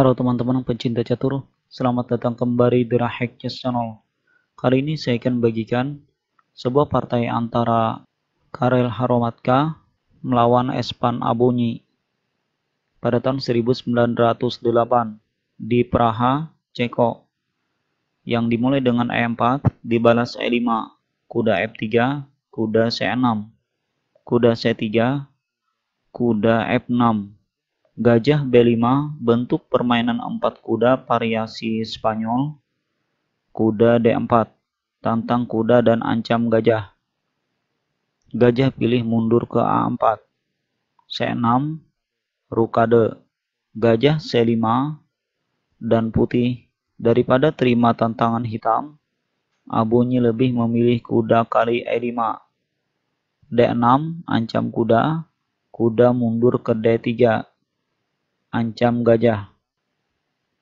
Halo teman-teman pencinta catur, selamat datang kembali di Rahek Chess Channel. Kali ini saya akan bagikan sebuah partai antara Karel Haromatka melawan Espan Abonyi pada tahun 1908 di Praha, Ceko yang dimulai dengan E4 dibalas E5, kuda F3, e kuda C6, kuda C3, kuda F6 e Gajah B5 bentuk permainan 4 kuda variasi Spanyol. Kuda D4 tantang kuda dan ancam gajah. Gajah pilih mundur ke A4. C6 rukade. Gajah C5 dan putih daripada terima tantangan hitam. Abunyi lebih memilih kuda kali E5. D6 ancam kuda, kuda mundur ke D3 ancam gajah.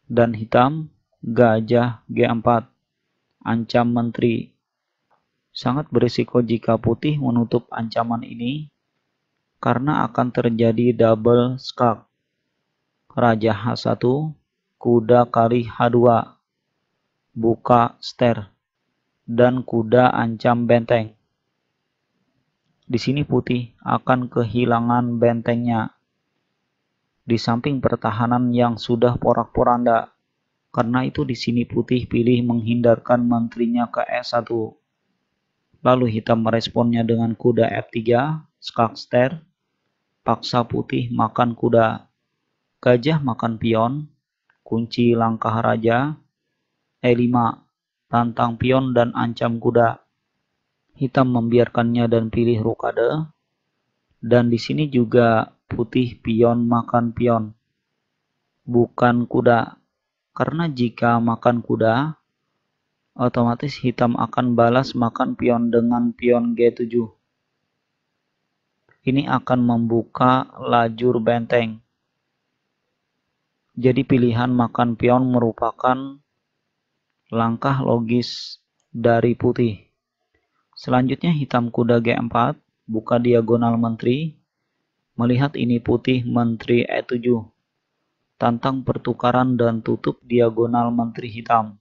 Dan hitam, gajah G4, ancam menteri. Sangat berisiko jika putih menutup ancaman ini karena akan terjadi double skak. Raja H1, kuda kari H2, buka ster, dan kuda ancam benteng. Di sini putih akan kehilangan bentengnya di samping pertahanan yang sudah porak-poranda. Karena itu di sini putih pilih menghindarkan menterinya ke E1. Lalu hitam meresponnya dengan kuda F3, skakster, paksa putih makan kuda, gajah makan pion, kunci langkah raja, E5, tantang pion dan ancam kuda. Hitam membiarkannya dan pilih rokade. Dan di sini juga putih pion makan pion, bukan kuda. Karena jika makan kuda, otomatis hitam akan balas makan pion dengan pion G7. Ini akan membuka lajur benteng. Jadi pilihan makan pion merupakan langkah logis dari putih. Selanjutnya hitam kuda G4, buka diagonal menteri, Melihat ini putih menteri E7. Tantang pertukaran dan tutup diagonal menteri hitam.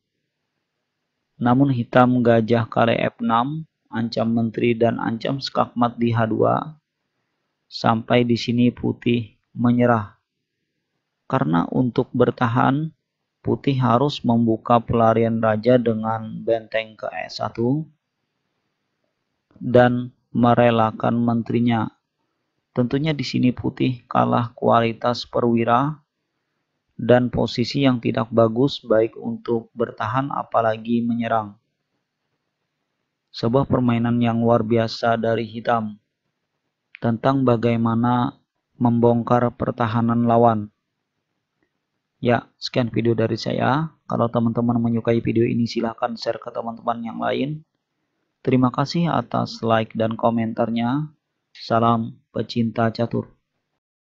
Namun hitam gajah kare F6, ancam menteri dan ancam skakmat di H2. Sampai di sini putih menyerah. Karena untuk bertahan, putih harus membuka pelarian raja dengan benteng ke E1 dan merelakan menterinya Tentunya di sini putih kalah kualitas perwira dan posisi yang tidak bagus baik untuk bertahan apalagi menyerang. Sebuah permainan yang luar biasa dari hitam tentang bagaimana membongkar pertahanan lawan. Ya, sekian video dari saya. Kalau teman-teman menyukai video ini silahkan share ke teman-teman yang lain. Terima kasih atas like dan komentarnya. Salam pecinta catur.